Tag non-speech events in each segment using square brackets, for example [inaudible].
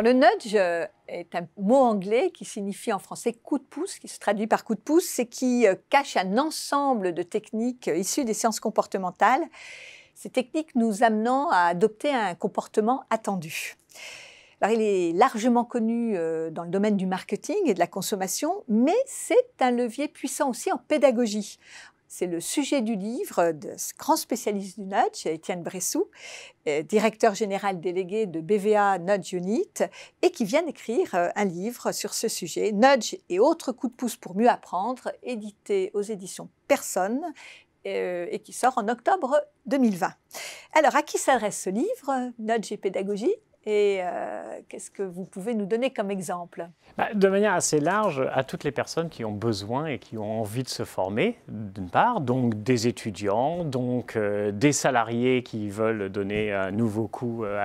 le nudge euh, est un mot anglais qui signifie en français coup de pouce, qui se traduit par coup de pouce, c'est qui euh, cache un ensemble de techniques euh, issues des sciences comportementales, ces techniques nous amenant à adopter un comportement attendu. Alors, il est largement connu dans le domaine du marketing et de la consommation, mais c'est un levier puissant aussi en pédagogie. C'est le sujet du livre de ce grand spécialiste du nudge, Étienne Bressou, euh, directeur général délégué de BVA Nudge Unit, et qui vient d'écrire euh, un livre sur ce sujet, Nudge et autres coups de pouce pour mieux apprendre, édité aux éditions Personne, euh, et qui sort en octobre 2020. Alors, à qui s'adresse ce livre, Nudge et pédagogie et euh, qu'est-ce que vous pouvez nous donner comme exemple bah, De manière assez large, à toutes les personnes qui ont besoin et qui ont envie de se former, d'une part, donc des étudiants, donc euh, des salariés qui veulent donner un nouveau coup euh,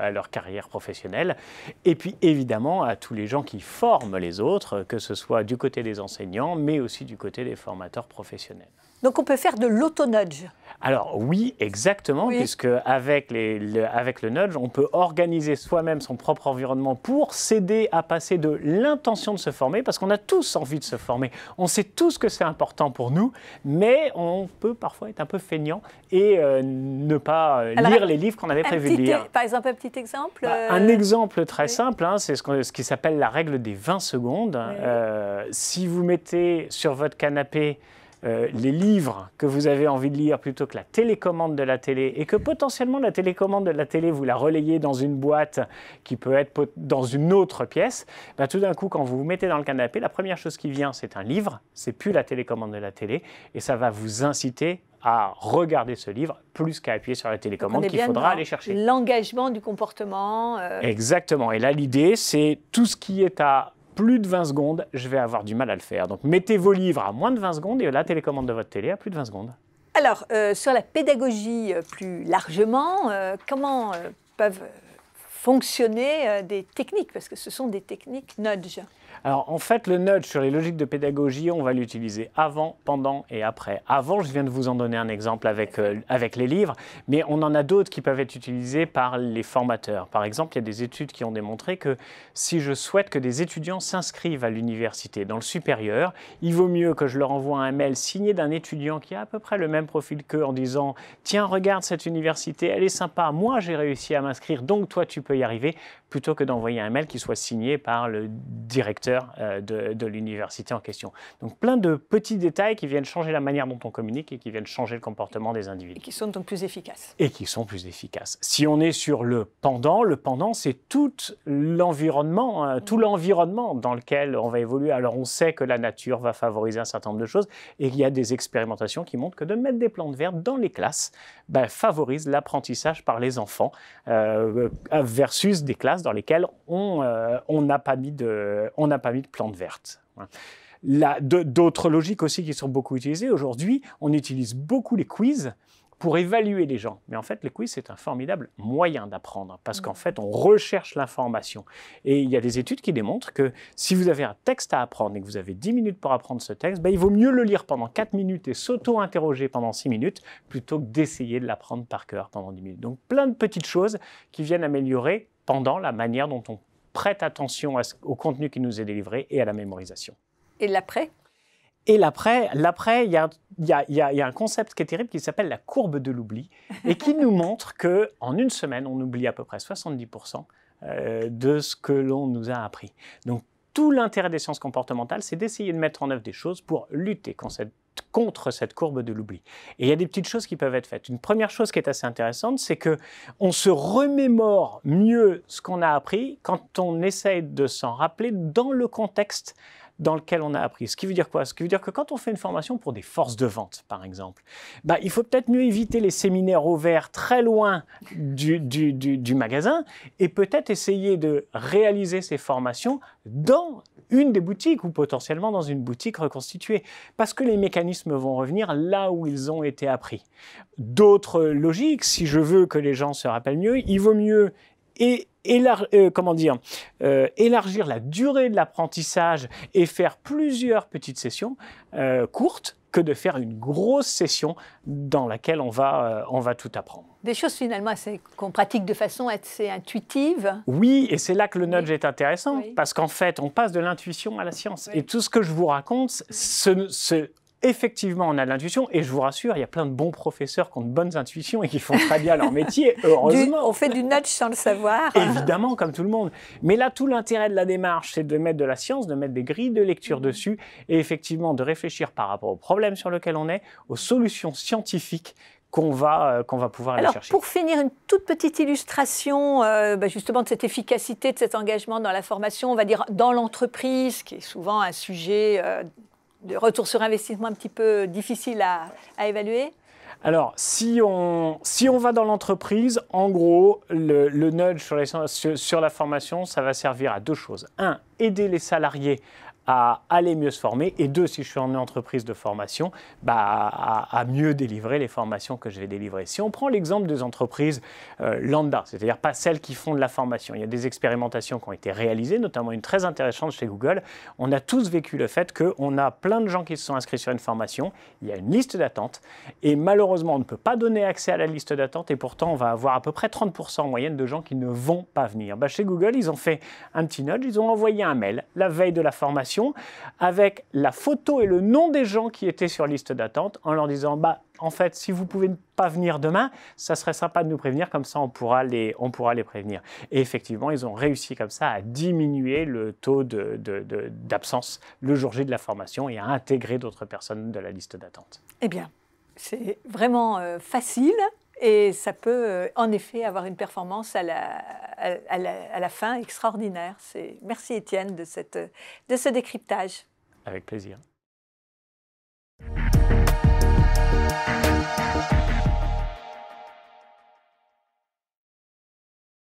à leur carrière professionnelle, et puis évidemment à tous les gens qui forment les autres, que ce soit du côté des enseignants, mais aussi du côté des formateurs professionnels. Donc on peut faire de l'auto-nudge. Alors oui, exactement, puisque avec, le, avec nudge, on peut organiser soi-même son propre environnement pour s'aider à passer de l'intention de se former, parce qu'on a tous envie de se former. On sait tous que c'est important pour nous, mais on peut parfois être un peu feignant et euh, ne pas euh, lire les livres qu'on avait prévu de lire. E-, par exemple, un petit exemple bah, euh, Un exemple très simple, hein, c'est ce, qui s'appelle la règle des 20 secondes. si vous mettez sur votre canapé euh, les livres que vous avez envie de lire plutôt que la télécommande de la télé et que potentiellement la télécommande de la télé, vous la relayez dans une boîte qui peut être dans une autre pièce, bah, tout d'un coup, quand vous vous mettez dans le canapé, la première chose qui vient, c'est un livre, c'est plus la télécommande de la télé et ça va vous inciter à regarder ce livre plus qu'à appuyer sur la télécommande qu'il faudra aller chercher. L'engagement du comportement. Euh. Exactement. Et là, l'idée, c'est tout ce qui est à plus de 20 secondes, je vais avoir du mal à le faire. Donc mettez vos livres à moins de 20 secondes et la télécommande de votre télé à plus de 20 secondes. Alors, euh, sur la pédagogie euh, plus largement, euh, comment peuvent fonctionner des techniques Parce que ce sont des techniques nudge. Alors en fait, le nudge sur les logiques de pédagogie, on va l'utiliser avant, pendant et après. Avant, je viens de vous en donner un exemple avec, euh, avec les livres, mais on en a d'autres qui peuvent être utilisés par les formateurs. Par exemple, il y a des études qui ont démontré que si je souhaite que des étudiants s'inscrivent à l'université, dans le supérieur, il vaut mieux que je leur envoie un mail signé d'un étudiant qui a à peu près le même profil qu'eux en disant « Tiens, regarde cette université, elle est sympa, moi j'ai réussi à m'inscrire, donc toi tu peux y arriver », plutôt que d'envoyer un mail qui soit signé par le directeur euh, de, l'université en question. Donc plein de petits détails qui viennent changer la manière dont on communique et qui viennent changer le comportement des individus. Et qui sont donc plus efficaces. Et qui sont plus efficaces. Si on est sur le pendant, le pendant, c'est tout l'environnement, hein, mm. tout l'environnement dans lequel on va évoluer. Alors on sait que la nature va favoriser un certain nombre de choses et il y a des expérimentations qui montrent que de mettre des plantes vertes dans les classes bah, favorise l'apprentissage par les enfants euh, euh, versus des classes dans lesquelles on n'a pas mis de n'a pas mis de plantes vertes. D'autres logiques aussi qui sont beaucoup utilisées. Aujourd'hui, on utilise beaucoup les quiz pour évaluer les gens. Mais en fait, les quiz, c'est un formidable moyen d'apprendre parce qu'en fait, on recherche l'information. Et il y a des études qui démontrent que si vous avez un texte à apprendre et que vous avez 10 minutes pour apprendre ce texte, ben, il vaut mieux le lire pendant 4 minutes et s'auto-interroger pendant 6 minutes plutôt que d'essayer de l'apprendre par cœur pendant 10 minutes. Donc, plein de petites choses qui viennent améliorer pendant la manière dont on prête attention au contenu qui nous est délivré et à la mémorisation. Et l'après et l'après, l'après, il y, a, un concept qui est terrible qui s'appelle la courbe de l'oubli [laughs] et qui nous montre que en une semaine, on oublie à peu près 70% euh, de ce que l'on nous a appris. Donc tout l'intérêt des sciences comportementales, c'est d'essayer de mettre en œuvre des choses pour lutter contre cette contre cette courbe de l'oubli. Et il y a des petites choses qui peuvent être faites. Une première chose qui est assez intéressante, c'est que on se remémore mieux ce qu'on a appris quand on essaye de s'en rappeler dans le contexte dans lequel on a appris. Ce qui veut dire quoi Ce qui veut dire que quand on fait une formation pour des forces de vente, par exemple, bah, il faut peut-être mieux éviter les séminaires ouverts très loin du, du magasin et peut-être essayer de réaliser ces formations dans une des boutiques ou potentiellement dans une boutique reconstituée, parce que les mécanismes vont revenir là où ils ont été appris. D'autres logiques, si je veux que les gens se rappellent mieux, il vaut mieux et euh, comment dire, euh, élargir la durée de l'apprentissage et faire plusieurs petites sessions euh, courtes que de faire une grosse session dans laquelle on va, on va tout apprendre. Des choses finalement qu'on pratique de façon assez intuitive. Oui, et c'est là que le nudge est intéressant, parce qu'en fait, on passe de l'intuition à la science. Et tout ce que je vous raconte, ce, ce effectivement, on a de l'intuition. Et je vous rassure, il y a plein de bons professeurs qui ont de bonnes intuitions et qui font très bien leur métier, [laughs] heureusement. on fait du nudge sans le savoir. Évidemment, comme tout le monde. Mais là, tout l'intérêt de la démarche, c'est de mettre de la science, de mettre des grilles de lecture mm. dessus et effectivement de réfléchir par rapport au problème sur lequel on est, aux solutions scientifiques qu'on va, euh, qu'on va pouvoir aller chercher. Pour finir, une toute petite illustration euh, bah, justement de cette efficacité, de cet engagement dans la formation, on va dire dans l'entreprise, qui est souvent un sujet euh, retour sur investissement un petit peu difficile à, à évaluer alors, si on, si on va dans l'entreprise, en gros, le, nudge sur, sur, la formation, ça va servir à deux choses. Un, aider les salariés à aller mieux se former et deux, si je suis en entreprise de formation, bah, à, mieux délivrer les formations que je vais délivrer. Si on prend l'exemple des entreprises euh, lambda, c'est-à-dire pas celles qui font de la formation, il y a des expérimentations qui ont été réalisées, notamment une très intéressante chez Google. On a tous vécu le fait qu'on a plein de gens qui se sont inscrits sur une formation, il y a une liste d'attente et malheureusement on ne peut pas donner accès à la liste d'attente et pourtant on va avoir à peu près 30% en moyenne de gens qui ne vont pas venir. Bah, chez Google, ils ont fait un petit nudge, ils ont envoyé un mail la veille de la formation avec la photo et le nom des gens qui étaient sur liste d'attente en leur disant bah en fait si vous pouvez pas venir demain, ça serait sympa de nous prévenir comme ça on pourra les on pourra les prévenir. Et effectivement, ils ont réussi comme ça à diminuer le taux d'absence de, le jour J de la formation et à intégrer d'autres personnes de la liste d'attente. Eh bien, c'est vraiment euh, facile et ça peut, euh, en effet, avoir une performance à la, fin extraordinaire. Merci, Étienne, de ce décryptage. Avec plaisir.